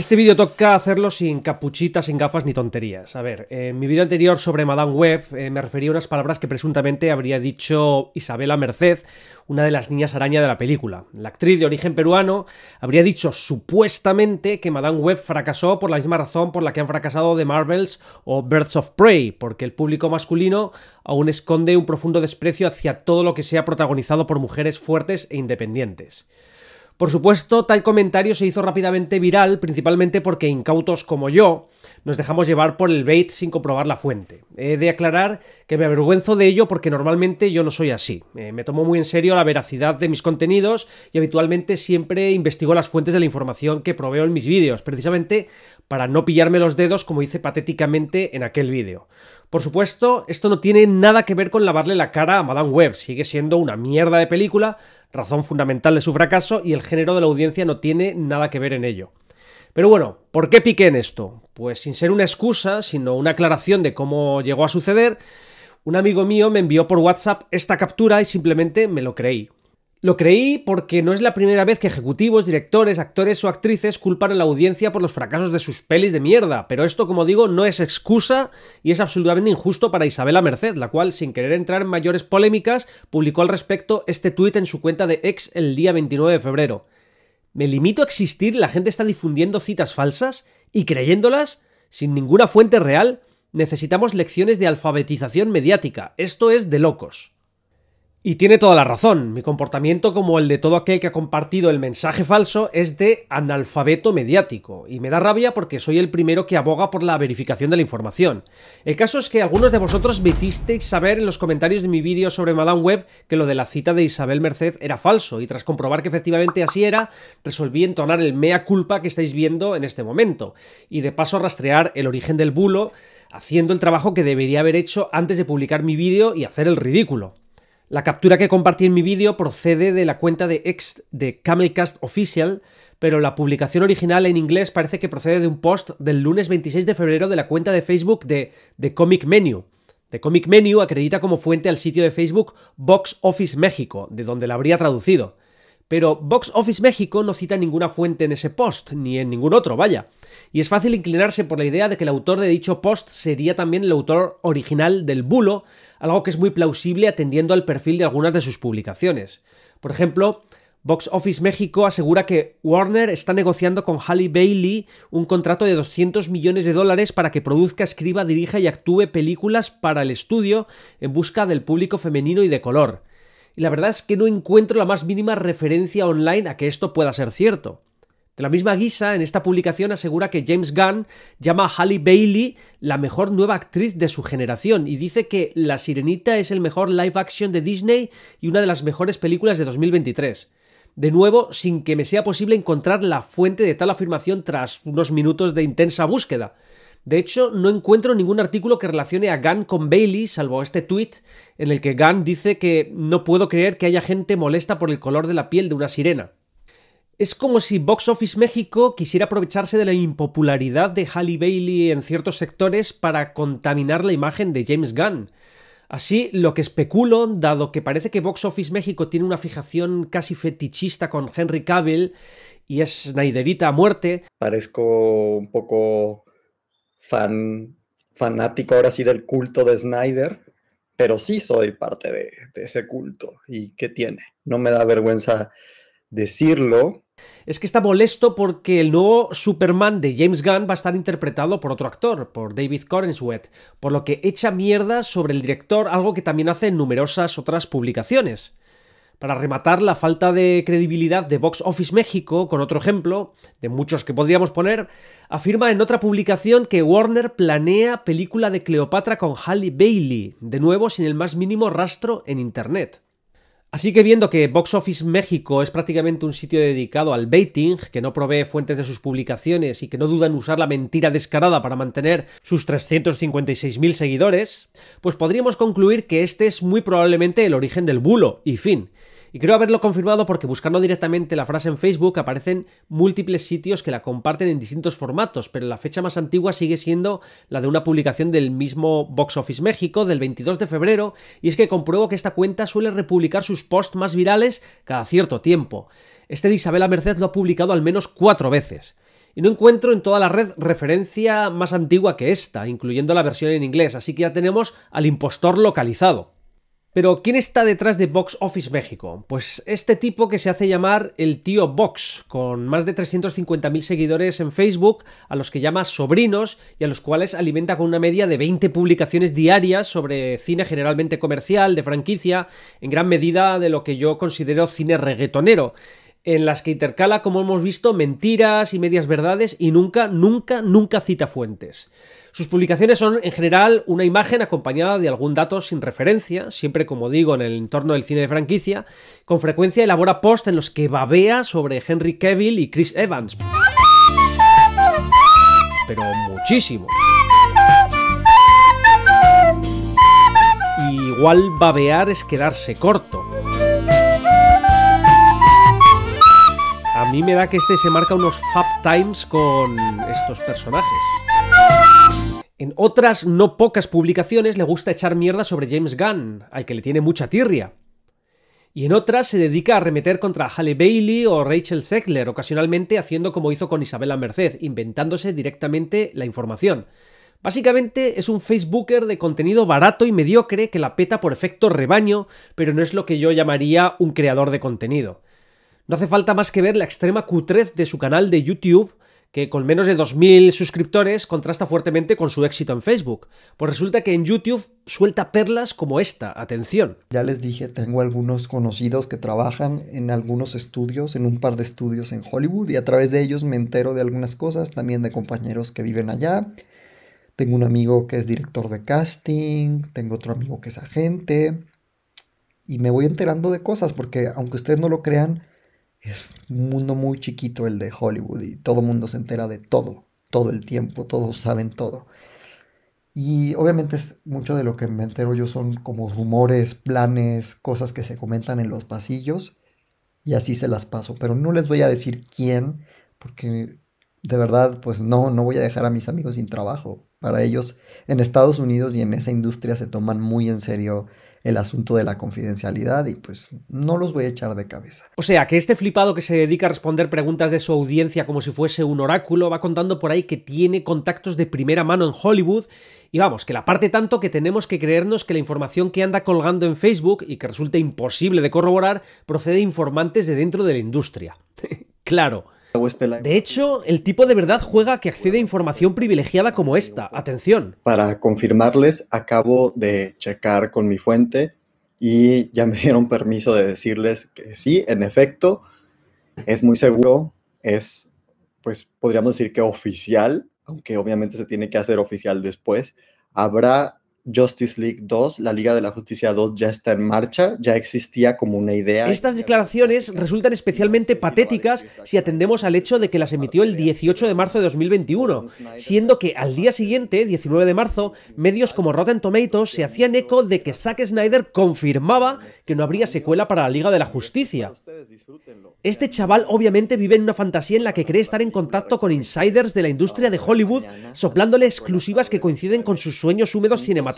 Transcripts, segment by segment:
Este vídeo toca hacerlo sin capuchitas, sin gafas ni tonterías. A ver, en mi vídeo anterior sobre Madame Web eh, me refería a unas palabras que presuntamente habría dicho Isabela Merced, una de las niñas araña de la película. La actriz de origen peruano habría dicho supuestamente que Madame Web fracasó por la misma razón por la que han fracasado The Marvels o Birds of Prey, porque el público masculino aún esconde un profundo desprecio hacia todo lo que sea protagonizado por mujeres fuertes e independientes. Por supuesto, tal comentario se hizo rápidamente viral, principalmente porque incautos como yo nos dejamos llevar por el bait sin comprobar la fuente. He de aclarar que me avergüenzo de ello porque normalmente yo no soy así. Eh, me tomo muy en serio la veracidad de mis contenidos y habitualmente siempre investigo las fuentes de la información que proveo en mis vídeos, precisamente para no pillarme los dedos como hice patéticamente en aquel vídeo. Por supuesto, esto no tiene nada que ver con lavarle la cara a Madame Web, sigue siendo una mierda de película, razón fundamental de su fracaso y el género de la audiencia no tiene nada que ver en ello. Pero bueno, ¿por qué piqué en esto? Pues sin ser una excusa, sino una aclaración de cómo llegó a suceder, un amigo mío me envió por WhatsApp esta captura y simplemente me lo creí. Lo creí porque no es la primera vez que ejecutivos, directores, actores o actrices culpan a la audiencia por los fracasos de sus pelis de mierda, pero esto, como digo, no es excusa y es absolutamente injusto para Isabela Merced, la cual, sin querer entrar en mayores polémicas, publicó al respecto este tuit en su cuenta de ex el día 29 de febrero. ¿Me limito a existir? ¿La gente está difundiendo citas falsas? ¿Y creyéndolas? ¿Sin ninguna fuente real? Necesitamos lecciones de alfabetización mediática. Esto es de locos. Y tiene toda la razón, mi comportamiento como el de todo aquel que ha compartido el mensaje falso es de analfabeto mediático, y me da rabia porque soy el primero que aboga por la verificación de la información. El caso es que algunos de vosotros me hicisteis saber en los comentarios de mi vídeo sobre Madame Web que lo de la cita de Isabel Merced era falso, y tras comprobar que efectivamente así era, resolví entonar el mea culpa que estáis viendo en este momento, y de paso rastrear el origen del bulo, haciendo el trabajo que debería haber hecho antes de publicar mi vídeo y hacer el ridículo. La captura que compartí en mi vídeo procede de la cuenta de ex de Camelcast Official, pero la publicación original en inglés parece que procede de un post del lunes 26 de febrero de la cuenta de Facebook de, de Comic Menu. The Comic Menu acredita como fuente al sitio de Facebook Box Office México, de donde la habría traducido. Pero Box Office México no cita ninguna fuente en ese post, ni en ningún otro, vaya y es fácil inclinarse por la idea de que el autor de dicho post sería también el autor original del bulo, algo que es muy plausible atendiendo al perfil de algunas de sus publicaciones. Por ejemplo, Box Office México asegura que Warner está negociando con Halle Bailey un contrato de 200 millones de dólares para que produzca, escriba, dirija y actúe películas para el estudio en busca del público femenino y de color. Y la verdad es que no encuentro la más mínima referencia online a que esto pueda ser cierto. De la misma guisa, en esta publicación asegura que James Gunn llama a Halle Bailey la mejor nueva actriz de su generación y dice que La Sirenita es el mejor live action de Disney y una de las mejores películas de 2023. De nuevo, sin que me sea posible encontrar la fuente de tal afirmación tras unos minutos de intensa búsqueda. De hecho, no encuentro ningún artículo que relacione a Gunn con Bailey, salvo este tweet en el que Gunn dice que no puedo creer que haya gente molesta por el color de la piel de una sirena. Es como si Box Office México quisiera aprovecharse de la impopularidad de Halle Bailey en ciertos sectores para contaminar la imagen de James Gunn. Así, lo que especulo, dado que parece que Box Office México tiene una fijación casi fetichista con Henry Cavill y es Snyderita a muerte. Parezco un poco fan, fanático ahora sí del culto de Snyder, pero sí soy parte de, de ese culto. ¿Y qué tiene? No me da vergüenza decirlo es que está molesto porque el nuevo Superman de James Gunn va a estar interpretado por otro actor, por David Corenswet, por lo que echa mierda sobre el director, algo que también hace en numerosas otras publicaciones. Para rematar la falta de credibilidad de Box Office México, con otro ejemplo, de muchos que podríamos poner, afirma en otra publicación que Warner planea película de Cleopatra con Halle Bailey, de nuevo sin el más mínimo rastro en Internet. Así que viendo que Box Office México es prácticamente un sitio dedicado al baiting, que no provee fuentes de sus publicaciones y que no duda en usar la mentira descarada para mantener sus 356.000 seguidores, pues podríamos concluir que este es muy probablemente el origen del bulo, y fin, y creo haberlo confirmado porque buscando directamente la frase en Facebook aparecen múltiples sitios que la comparten en distintos formatos, pero la fecha más antigua sigue siendo la de una publicación del mismo Box Office México del 22 de febrero, y es que compruebo que esta cuenta suele republicar sus posts más virales cada cierto tiempo. Este de Isabela Merced lo ha publicado al menos cuatro veces y no encuentro en toda la red referencia más antigua que esta, incluyendo la versión en inglés, así que ya tenemos al impostor localizado. Pero ¿quién está detrás de Box Office México? Pues este tipo que se hace llamar el tío Box, con más de 350.000 seguidores en Facebook, a los que llama sobrinos y a los cuales alimenta con una media de 20 publicaciones diarias sobre cine generalmente comercial, de franquicia, en gran medida de lo que yo considero cine reggaetonero en las que intercala, como hemos visto, mentiras y medias verdades y nunca, nunca, nunca cita fuentes. Sus publicaciones son en general una imagen acompañada de algún dato sin referencia, siempre como digo en el entorno del cine de franquicia, con frecuencia elabora posts en los que babea sobre Henry Cavill y Chris Evans. Pero muchísimo. igual babear es quedarse corto. A mí me da que este se marca unos fab times con estos personajes. En otras no pocas publicaciones le gusta echar mierda sobre James Gunn, al que le tiene mucha tirria. Y en otras se dedica a arremeter contra Halle Bailey o Rachel Zegler, ocasionalmente haciendo como hizo con Isabella Merced, inventándose directamente la información. Básicamente es un Facebooker de contenido barato y mediocre que la peta por efecto rebaño, pero no es lo que yo llamaría un creador de contenido. No hace falta más que ver la extrema cutrez de su canal de YouTube, que con menos de 2.000 suscriptores contrasta fuertemente con su éxito en Facebook. Pues resulta que en YouTube suelta perlas como esta, atención. Ya les dije, tengo algunos conocidos que trabajan en algunos estudios, en un par de estudios en Hollywood, y a través de ellos me entero de algunas cosas, también de compañeros que viven allá. Tengo un amigo que es director de casting, tengo otro amigo que es agente, y me voy enterando de cosas, porque aunque ustedes no lo crean, es un mundo muy chiquito el de Hollywood y todo mundo se entera de todo, todo el tiempo, todos saben todo. Y obviamente es, mucho de lo que me entero yo son como rumores, planes, cosas que se comentan en los pasillos y así se las paso, pero no les voy a decir quién porque de verdad pues no, no voy a dejar a mis amigos sin trabajo. Para ellos en Estados Unidos y en esa industria se toman muy en serio el asunto de la confidencialidad y pues no los voy a echar de cabeza. O sea, que este flipado que se dedica a responder preguntas de su audiencia como si fuese un oráculo va contando por ahí que tiene contactos de primera mano en Hollywood y vamos, que la parte tanto que tenemos que creernos que la información que anda colgando en Facebook y que resulta imposible de corroborar procede de informantes de dentro de la industria. claro. Este de hecho, el tipo de verdad juega que accede a información privilegiada como esta. Atención. Para confirmarles, acabo de checar con mi fuente y ya me dieron permiso de decirles que sí, en efecto, es muy seguro, es, pues podríamos decir que oficial, aunque obviamente se tiene que hacer oficial después, habrá Justice League 2, la Liga de la Justicia 2 ya está en marcha, ya existía como una idea. Estas declaraciones resultan especialmente patéticas si atendemos al hecho de que las emitió el 18 de marzo de 2021, siendo que al día siguiente, 19 de marzo, medios como Rotten Tomatoes se hacían eco de que Zack Snyder confirmaba que no habría secuela para la Liga de la Justicia. Este chaval obviamente vive en una fantasía en la que cree estar en contacto con insiders de la industria de Hollywood, soplándole exclusivas que coinciden con sus sueños húmedos cinematográficos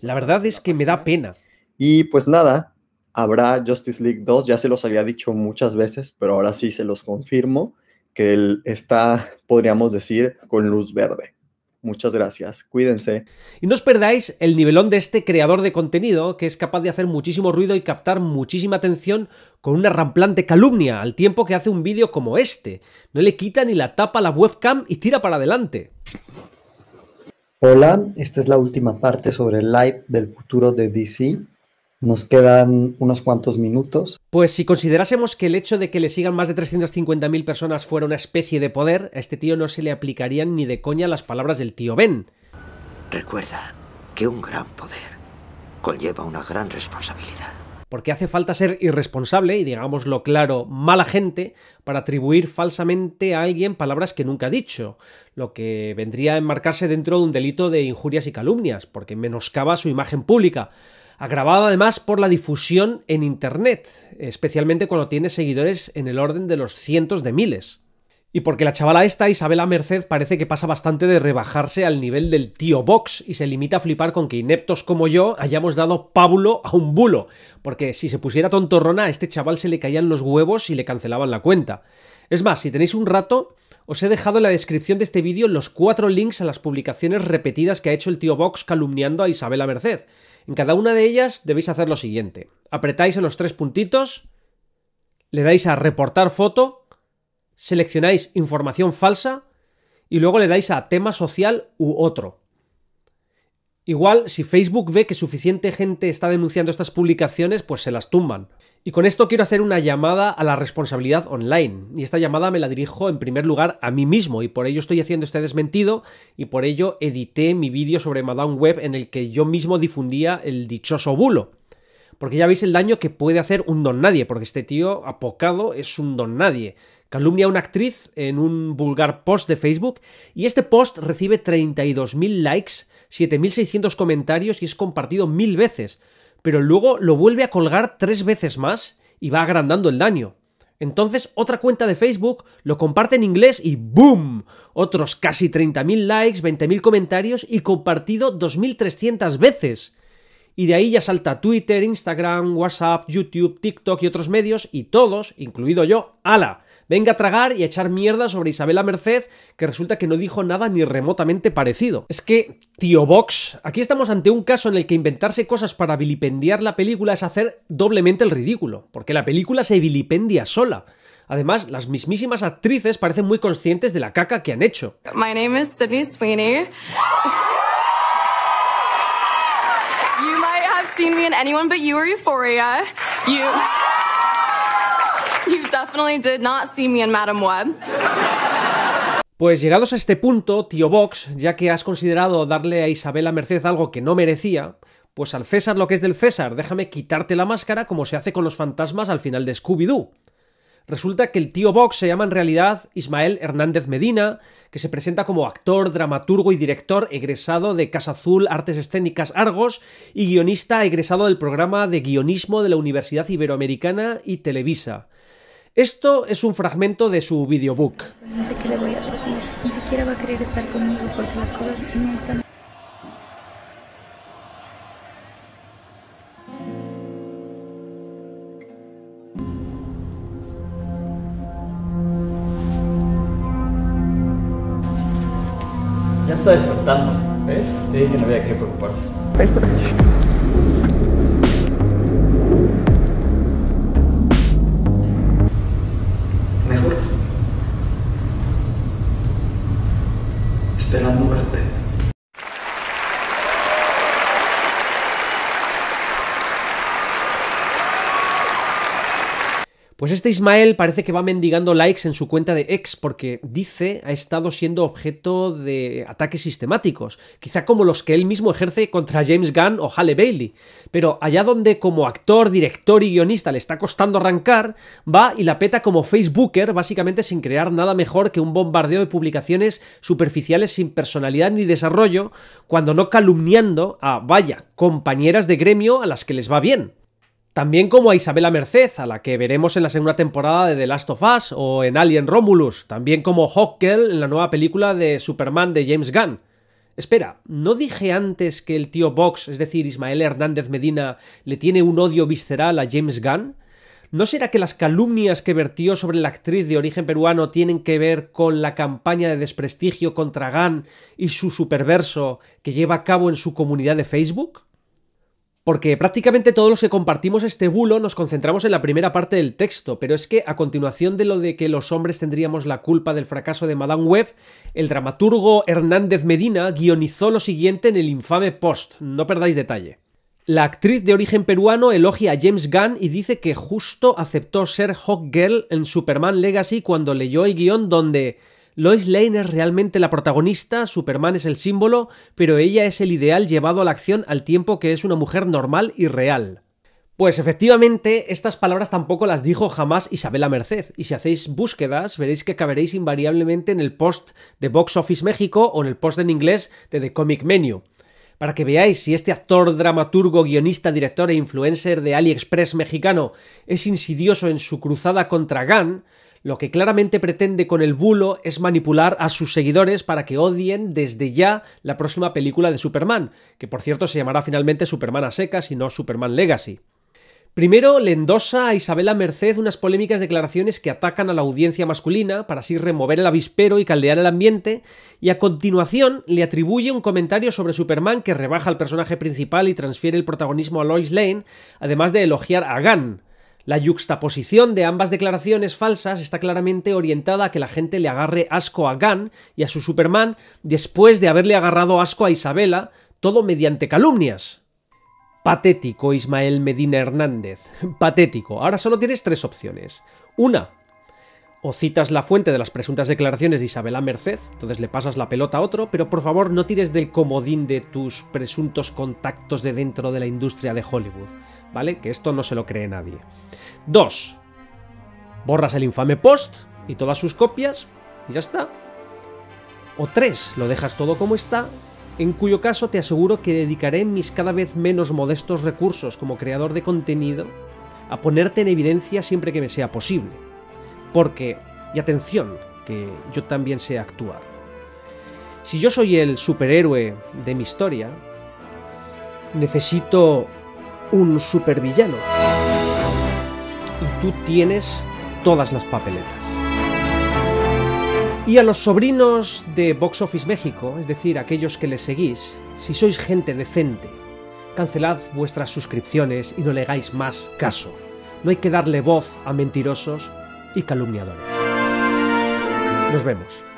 la verdad es que me da pena. Y pues nada, habrá Justice League 2, ya se los había dicho muchas veces, pero ahora sí se los confirmo, que él está, podríamos decir, con luz verde. Muchas gracias, cuídense. Y no os perdáis el nivelón de este creador de contenido que es capaz de hacer muchísimo ruido y captar muchísima atención con una ramplante calumnia, al tiempo que hace un vídeo como este. No le quita ni la tapa la webcam y tira para adelante. Hola, esta es la última parte sobre el live del futuro de DC. Nos quedan unos cuantos minutos. Pues si considerásemos que el hecho de que le sigan más de 350.000 personas fuera una especie de poder, a este tío no se le aplicarían ni de coña las palabras del tío Ben. Recuerda que un gran poder conlleva una gran responsabilidad porque hace falta ser irresponsable y, digámoslo claro, mala gente para atribuir falsamente a alguien palabras que nunca ha dicho, lo que vendría a enmarcarse dentro de un delito de injurias y calumnias, porque menoscaba su imagen pública, agravado además por la difusión en Internet, especialmente cuando tiene seguidores en el orden de los cientos de miles. Y porque la chavala esta, Isabela Merced, parece que pasa bastante de rebajarse al nivel del tío Box y se limita a flipar con que ineptos como yo hayamos dado pábulo a un bulo, porque si se pusiera tontorrona a este chaval se le caían los huevos y le cancelaban la cuenta. Es más, si tenéis un rato, os he dejado en la descripción de este vídeo los cuatro links a las publicaciones repetidas que ha hecho el tío Box calumniando a Isabela Merced. En cada una de ellas debéis hacer lo siguiente. Apretáis en los tres puntitos, le dais a reportar foto seleccionáis información falsa y luego le dais a tema social u otro. Igual, si Facebook ve que suficiente gente está denunciando estas publicaciones, pues se las tumban. Y con esto quiero hacer una llamada a la responsabilidad online. Y esta llamada me la dirijo en primer lugar a mí mismo, y por ello estoy haciendo este desmentido, y por ello edité mi vídeo sobre Madame Web en el que yo mismo difundía el dichoso bulo. Porque ya veis el daño que puede hacer un don nadie, porque este tío apocado es un don nadie. Calumnia a una actriz en un vulgar post de Facebook y este post recibe 32.000 likes, 7.600 comentarios y es compartido mil veces, pero luego lo vuelve a colgar tres veces más y va agrandando el daño. Entonces otra cuenta de Facebook lo comparte en inglés y ¡boom! Otros casi 30.000 likes, 20.000 comentarios y compartido 2.300 veces. Y de ahí ya salta Twitter, Instagram, WhatsApp, YouTube, TikTok y otros medios y todos, incluido yo, ala venga a tragar y a echar mierda sobre Isabela Merced, que resulta que no dijo nada ni remotamente parecido. Es que, tío box, aquí estamos ante un caso en el que inventarse cosas para vilipendiar la película es hacer doblemente el ridículo, porque la película se vilipendia sola. Además, las mismísimas actrices parecen muy conscientes de la caca que han hecho. My name is Sydney Sweeney. You might have seen me in anyone but or Euphoria. You. Pues llegados a este punto, tío Box, ya que has considerado darle a Isabela Merced algo que no merecía, pues al César lo que es del César, déjame quitarte la máscara como se hace con los fantasmas al final de Scooby-Doo. Resulta que el tío Box se llama en realidad Ismael Hernández Medina, que se presenta como actor, dramaturgo y director egresado de Casa Azul Artes Escénicas Argos y guionista egresado del programa de guionismo de la Universidad Iberoamericana y Televisa. Esto es un fragmento de su videobook. No sé qué le voy a decir, ni siquiera va a querer estar conmigo porque las cosas no están... Ya está despertando, ¿ves? Te dije que no había que preocuparse. Personas. Pues este Ismael parece que va mendigando likes en su cuenta de ex porque dice ha estado siendo objeto de ataques sistemáticos, quizá como los que él mismo ejerce contra James Gunn o Halle Bailey. Pero allá donde como actor, director y guionista le está costando arrancar, va y la peta como Facebooker básicamente sin crear nada mejor que un bombardeo de publicaciones superficiales sin personalidad ni desarrollo, cuando no calumniando a, vaya, compañeras de gremio a las que les va bien. También como a Isabela Merced, a la que veremos en la segunda temporada de The Last of Us o en Alien Romulus, también como Girl en la nueva película de Superman de James Gunn. Espera, ¿no dije antes que el tío Box, es decir, Ismael Hernández Medina, le tiene un odio visceral a James Gunn? ¿No será que las calumnias que vertió sobre la actriz de origen peruano tienen que ver con la campaña de desprestigio contra Gunn y su superverso que lleva a cabo en su comunidad de Facebook? Porque prácticamente todos los que compartimos este bulo nos concentramos en la primera parte del texto, pero es que a continuación de lo de que los hombres tendríamos la culpa del fracaso de Madame Webb, el dramaturgo Hernández Medina guionizó lo siguiente en el infame post, no perdáis detalle. La actriz de origen peruano elogia a James Gunn y dice que justo aceptó ser girl en Superman Legacy cuando leyó el guión donde Lois Lane es realmente la protagonista, Superman es el símbolo, pero ella es el ideal llevado a la acción al tiempo que es una mujer normal y real. Pues efectivamente, estas palabras tampoco las dijo jamás Isabela Merced, y si hacéis búsquedas veréis que caberéis invariablemente en el post de Box Office México o en el post en inglés de The Comic Menu. Para que veáis si este actor, dramaturgo, guionista, director e influencer de AliExpress mexicano es insidioso en su cruzada contra Gunn, lo que claramente pretende con el bulo es manipular a sus seguidores para que odien desde ya la próxima película de Superman, que por cierto se llamará finalmente Superman a secas y no Superman Legacy. Primero le endosa a Isabela Merced unas polémicas declaraciones que atacan a la audiencia masculina para así remover el avispero y caldear el ambiente, y a continuación le atribuye un comentario sobre Superman que rebaja al personaje principal y transfiere el protagonismo a Lois Lane, además de elogiar a Gunn. La yuxtaposición de ambas declaraciones falsas está claramente orientada a que la gente le agarre asco a Gunn y a su Superman después de haberle agarrado asco a Isabela, todo mediante calumnias. Patético, Ismael Medina Hernández. Patético. Ahora solo tienes tres opciones. Una, o citas la fuente de las presuntas declaraciones de Isabela Merced, entonces le pasas la pelota a otro, pero por favor no tires del comodín de tus presuntos contactos de dentro de la industria de Hollywood, ¿vale? Que esto no se lo cree nadie. 2. Borras el infame post y todas sus copias y ya está. O tres, Lo dejas todo como está, en cuyo caso te aseguro que dedicaré mis cada vez menos modestos recursos como creador de contenido a ponerte en evidencia siempre que me sea posible porque, y atención, que yo también sé actuar. Si yo soy el superhéroe de mi historia, necesito un supervillano. Y tú tienes todas las papeletas. Y a los sobrinos de Box Office México, es decir, aquellos que le seguís, si sois gente decente, cancelad vuestras suscripciones y no le hagáis más caso. No hay que darle voz a mentirosos y calumniadores. Nos vemos.